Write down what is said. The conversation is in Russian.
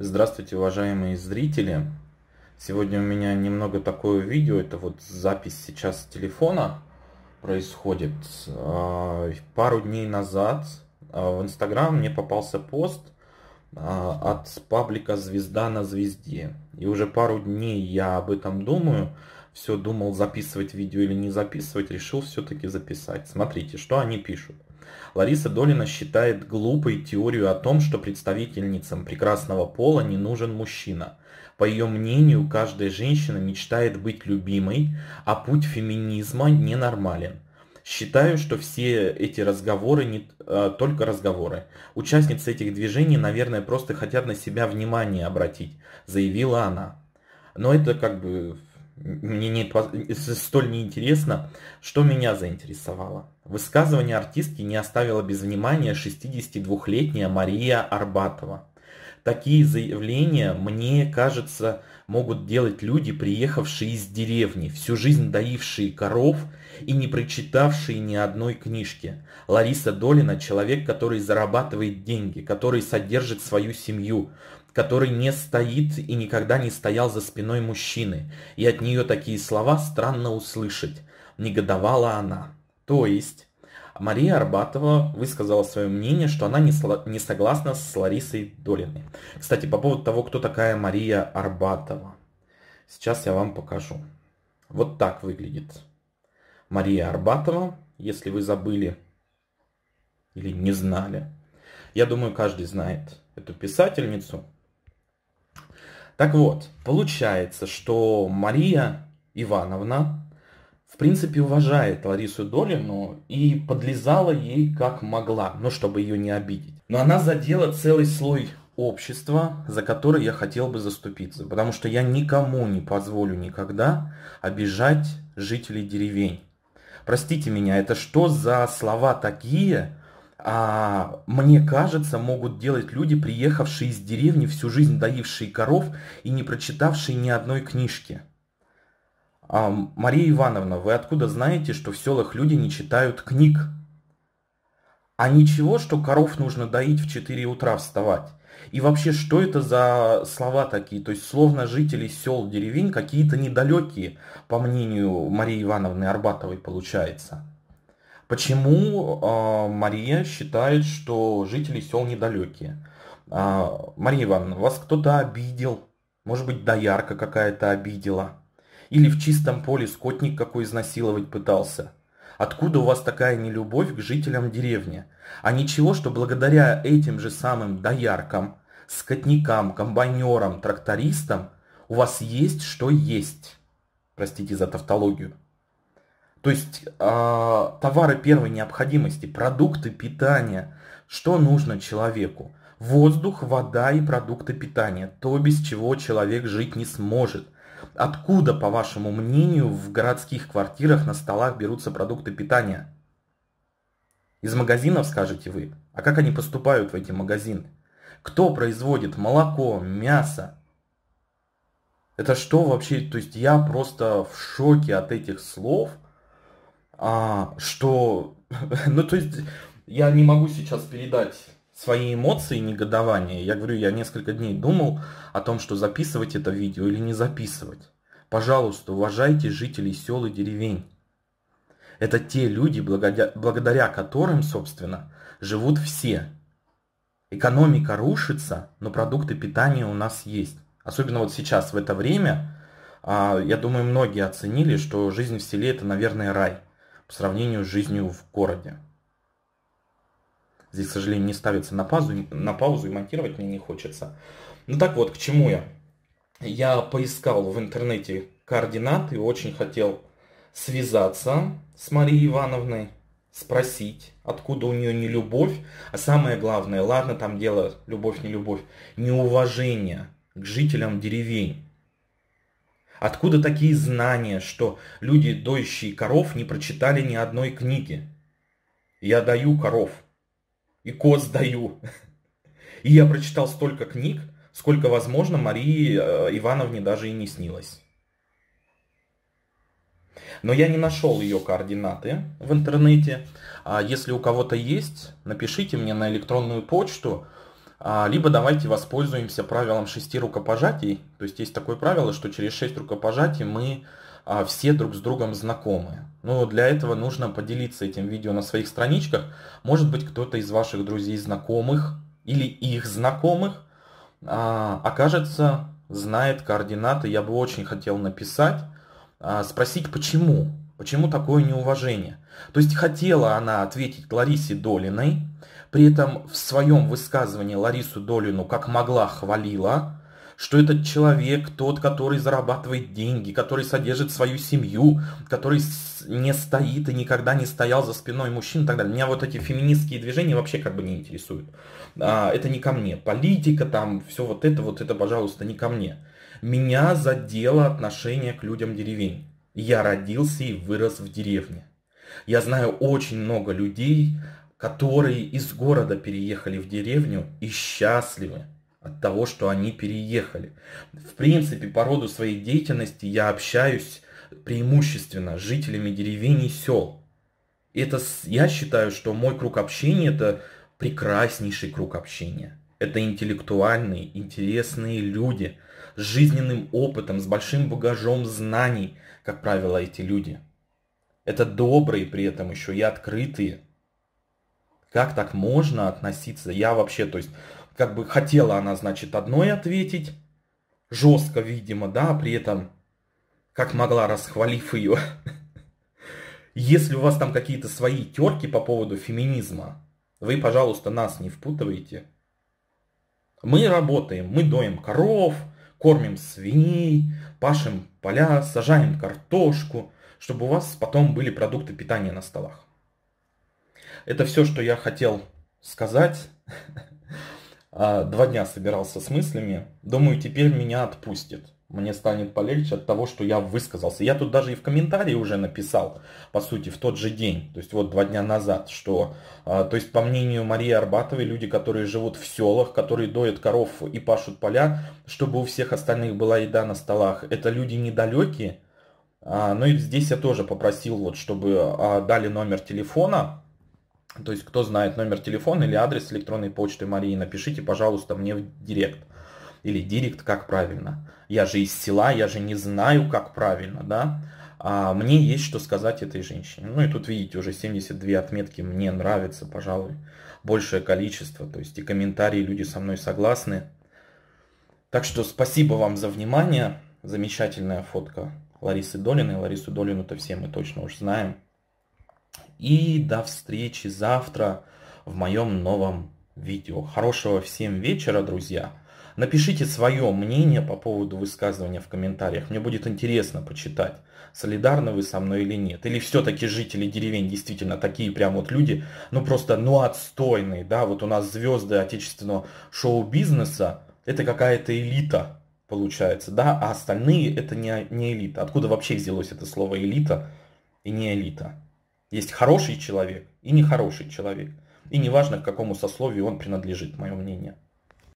Здравствуйте, уважаемые зрители! Сегодня у меня немного такое видео, это вот запись сейчас телефона происходит. А, пару дней назад а, в Инстаграм мне попался пост а, от паблика «Звезда на звезде». И уже пару дней я об этом думаю, все думал записывать видео или не записывать, решил все-таки записать. Смотрите, что они пишут. Лариса Долина считает глупой теорию о том, что представительницам прекрасного пола не нужен мужчина. По ее мнению, каждая женщина мечтает быть любимой, а путь феминизма ненормален. Считаю, что все эти разговоры не э, только разговоры. Участницы этих движений, наверное, просто хотят на себя внимание обратить, заявила она. Но это как бы мне не, столь неинтересно, что меня заинтересовало. Высказывание артистки не оставило без внимания 62-летняя Мария Арбатова. Такие заявления, мне кажется, могут делать люди, приехавшие из деревни, всю жизнь доившие коров и не прочитавшие ни одной книжки. Лариса Долина – человек, который зарабатывает деньги, который содержит свою семью который не стоит и никогда не стоял за спиной мужчины, и от нее такие слова странно услышать. Негодовала она. То есть... Мария Арбатова высказала свое мнение, что она не, не согласна с Ларисой Долиной. Кстати, по поводу того, кто такая Мария Арбатова. Сейчас я вам покажу. Вот так выглядит Мария Арбатова, если вы забыли или не знали. Я думаю, каждый знает эту писательницу. Так вот, получается, что Мария Ивановна, в принципе, уважает Ларису Долину и подлезала ей как могла, но чтобы ее не обидеть. Но она задела целый слой общества, за который я хотел бы заступиться, потому что я никому не позволю никогда обижать жителей деревень. Простите меня, это что за слова такие, а, мне кажется, могут делать люди, приехавшие из деревни, всю жизнь доившие коров и не прочитавшие ни одной книжки. А, Мария Ивановна, вы откуда знаете, что в селах люди не читают книг? А ничего, что коров нужно доить в 4 утра вставать? И вообще, что это за слова такие? То есть, словно жители сел, деревень какие-то недалекие, по мнению Марии Ивановны Арбатовой, получается. Почему э, Мария считает, что жители сел недалекие? Э, Мария Ивановна, вас кто-то обидел? Может быть, доярка какая-то обидела? Или в чистом поле скотник какой изнасиловать пытался? Откуда у вас такая нелюбовь к жителям деревни? А ничего, что благодаря этим же самым дояркам, скотникам, комбайнерам, трактористам у вас есть что есть. Простите за тавтологию. То есть э, товары первой необходимости, продукты питания. Что нужно человеку? Воздух, вода и продукты питания. То, без чего человек жить не сможет. Откуда, по вашему мнению, в городских квартирах на столах берутся продукты питания? Из магазинов, скажете вы. А как они поступают в эти магазины? Кто производит молоко, мясо, это что вообще? То есть я просто в шоке от этих слов – а, что, ну то есть я не могу сейчас передать свои эмоции, негодование. Я говорю, я несколько дней думал о том, что записывать это видео или не записывать. Пожалуйста, уважайте жителей сел и деревень. Это те люди, благодаря, благодаря которым, собственно, живут все. Экономика рушится, но продукты питания у нас есть. Особенно вот сейчас, в это время, а, я думаю, многие оценили, что жизнь в селе это, наверное, рай по сравнению с жизнью в городе. Здесь, к сожалению, не ставится на паузу, на паузу и монтировать мне не хочется. Ну так вот, к чему я? Я поискал в интернете координаты, очень хотел связаться с Марией Ивановной, спросить, откуда у нее не любовь, а самое главное, ладно, там дело любовь, не любовь, неуважение к жителям деревень. Откуда такие знания, что люди, доящие коров, не прочитали ни одной книги? Я даю коров. И коз даю. И я прочитал столько книг, сколько, возможно, Марии э, Ивановне даже и не снилось. Но я не нашел ее координаты в интернете. А если у кого-то есть, напишите мне на электронную почту. А, либо давайте воспользуемся правилом шести рукопожатий. То есть есть такое правило, что через шесть рукопожатий мы а, все друг с другом знакомы. Но ну, для этого нужно поделиться этим видео на своих страничках. Может быть, кто-то из ваших друзей знакомых или их знакомых а, окажется, знает координаты. Я бы очень хотел написать, спросить, почему. Почему такое неуважение? То есть хотела она ответить Ларисе Долиной, при этом в своем высказывании Ларису Долину как могла хвалила, что этот человек тот, который зарабатывает деньги, который содержит свою семью, который не стоит и никогда не стоял за спиной мужчин и так далее. Меня вот эти феминистские движения вообще как бы не интересуют. А, это не ко мне. Политика там, все вот это, вот это, пожалуйста, не ко мне. Меня задело отношение к людям деревень. Я родился и вырос в деревне. Я знаю очень много людей, которые из города переехали в деревню и счастливы от того, что они переехали. В принципе, по роду своей деятельности я общаюсь преимущественно с жителями деревень и сел. Это, я считаю, что мой круг общения – это прекраснейший круг общения. Это интеллектуальные, интересные люди с жизненным опытом, с большим багажом знаний, как правило, эти люди. Это добрые при этом еще и открытые, как так можно относиться? Я вообще, то есть, как бы хотела она, значит, одной ответить, жестко, видимо, да, при этом, как могла, расхвалив ее. Если у вас там какие-то свои терки по поводу феминизма, вы, пожалуйста, нас не впутывайте. Мы работаем, мы доим коров, кормим свиней, пашем поля, сажаем картошку, чтобы у вас потом были продукты питания на столах. Это все, что я хотел сказать. А, два дня собирался с мыслями. Думаю, теперь меня отпустит. Мне станет полегче от того, что я высказался. Я тут даже и в комментарии уже написал, по сути, в тот же день, то есть вот два дня назад, что, а, то есть по мнению Марии Арбатовой, люди, которые живут в селах, которые доят коров и пашут поля, чтобы у всех остальных была еда на столах, это люди недалекие, а, но ну и здесь я тоже попросил, вот, чтобы дали номер телефона то есть, кто знает номер телефона или адрес электронной почты Марии, напишите, пожалуйста, мне в директ. Или директ, как правильно. Я же из села, я же не знаю, как правильно, да. А мне есть что сказать этой женщине. Ну и тут, видите, уже 72 отметки мне нравится, пожалуй, большее количество. То есть и комментарии, люди со мной согласны. Так что спасибо вам за внимание. Замечательная фотка Ларисы Долиной. Ларису Долину-то все мы точно уж знаем. И до встречи завтра в моем новом видео. Хорошего всем вечера, друзья. Напишите свое мнение по поводу высказывания в комментариях. Мне будет интересно почитать, солидарны вы со мной или нет. Или все-таки жители деревень действительно такие прям вот люди, ну просто, ну отстойные, да. Вот у нас звезды отечественного шоу-бизнеса, это какая-то элита, получается, да, а остальные это не, не элита. Откуда вообще взялось это слово элита и не элита? Есть хороший человек и нехороший человек. И неважно, к какому сословию он принадлежит, мое мнение.